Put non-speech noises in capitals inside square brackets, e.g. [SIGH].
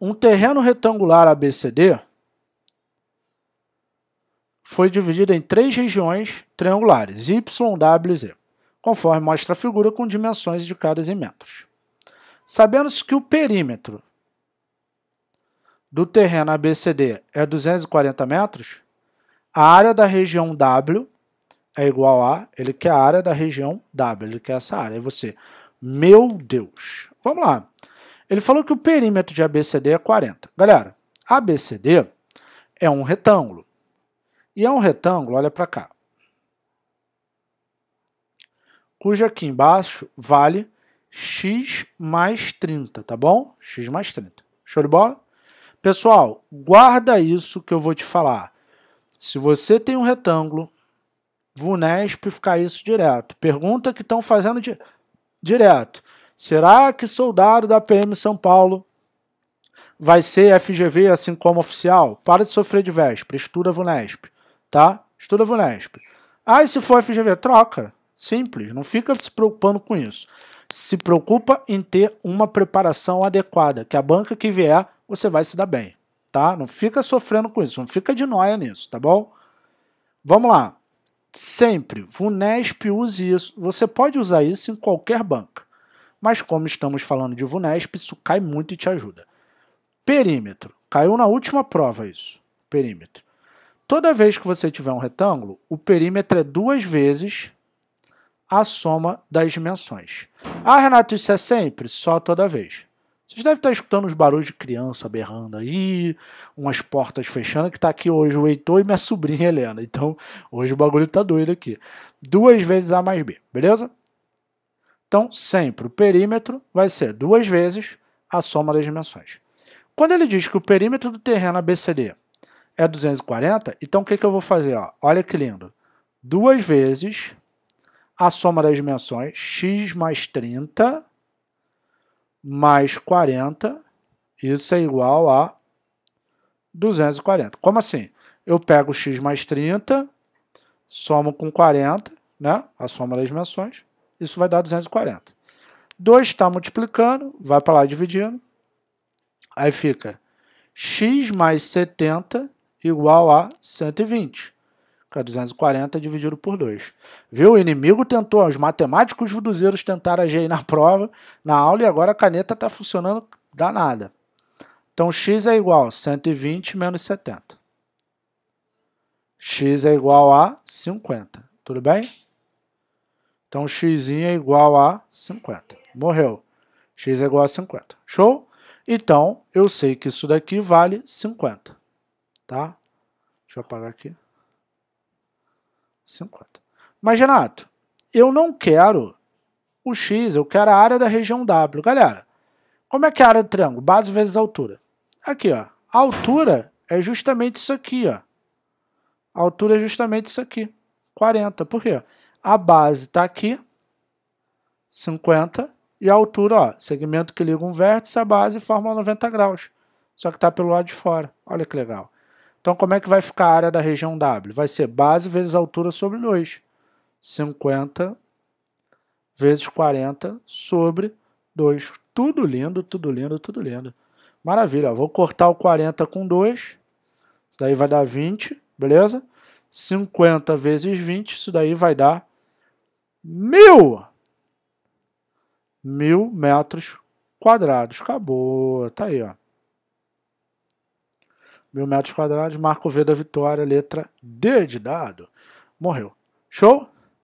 Um terreno retangular ABCD foi dividido em três regiões triangulares, Y, W e Z, conforme mostra a figura com dimensões indicadas em metros. Sabemos que o perímetro do terreno ABCD é 240 metros, a área da região W é igual a, ele quer a área da região W, ele quer essa área. E você, meu Deus. Vamos lá. Ele falou que o perímetro de ABCD é 40. Galera, ABCD é um retângulo. E é um retângulo, olha para cá, cuja aqui embaixo vale x mais 30, tá bom? x mais 30. Show de bola? Pessoal, guarda isso que eu vou te falar. Se você tem um retângulo, VUNESP ficar isso direto. Pergunta que estão fazendo di direto. Será que soldado da PM São Paulo vai ser FGV assim como oficial? Para de sofrer de véspera, estuda VUNESP, tá? Estuda VUNESP. Ah, e se for FGV, troca. Simples, não fica se preocupando com isso. Se preocupa em ter uma preparação adequada, que a banca que vier, você vai se dar bem, tá? Não fica sofrendo com isso, não fica de noia nisso, tá bom? Vamos lá. Sempre, VUNESP use isso. Você pode usar isso em qualquer banca mas como estamos falando de Vunesp, isso cai muito e te ajuda. Perímetro. Caiu na última prova isso. Perímetro. Toda vez que você tiver um retângulo, o perímetro é duas vezes a soma das dimensões. Ah, Renato, isso é sempre? Só toda vez. Vocês devem estar escutando uns barulhos de criança berrando aí, umas portas fechando, que está aqui hoje o Heitor e minha sobrinha Helena. Então, hoje o bagulho está doido aqui. Duas vezes A mais B, beleza? Então, sempre o perímetro vai ser duas vezes a soma das dimensões. Quando ele diz que o perímetro do terreno ABCD é 240, então o que, que eu vou fazer? Ó? Olha que lindo. Duas vezes a soma das dimensões, x mais 30 mais 40, isso é igual a 240. Como assim? Eu pego x mais 30, somo com 40, né? a soma das dimensões, isso vai dar 240. 2 está multiplicando, vai para lá dividindo, aí fica x mais 70 igual a 120. Fica 240 dividido por 2. Viu? O inimigo tentou, os matemáticos vuduzeiros tentaram agir na [LAUGHS] prova, na aula, e agora a caneta está funcionando danada. Então, x é igual a 120 menos 70. x é igual a 50. Tudo bem? Então, x é igual a 50. Morreu. x é igual a 50. Show? Então, eu sei que isso daqui vale 50. Tá? Deixa eu apagar aqui. 50. Mas, Renato, eu não quero o x, eu quero a área da região W. Galera, como é que é a área do triângulo? Base vezes altura. Aqui, ó. A altura é justamente isso aqui, ó. A altura é justamente isso aqui. 40. Por quê? A base está aqui, 50, e a altura, ó, segmento que liga um vértice a base forma 90 graus, só que está pelo lado de fora. Olha que legal. Então, como é que vai ficar a área da região W? Vai ser base vezes altura sobre 2. 50 vezes 40 sobre 2. Tudo lindo, tudo lindo, tudo lindo. Maravilha. Ó. Vou cortar o 40 com 2. Isso daí vai dar 20, beleza? 50 vezes 20, isso daí vai dar mil, mil metros quadrados. Acabou, tá aí, ó. Mil metros quadrados, marco V da vitória, letra D de dado. Morreu. Show?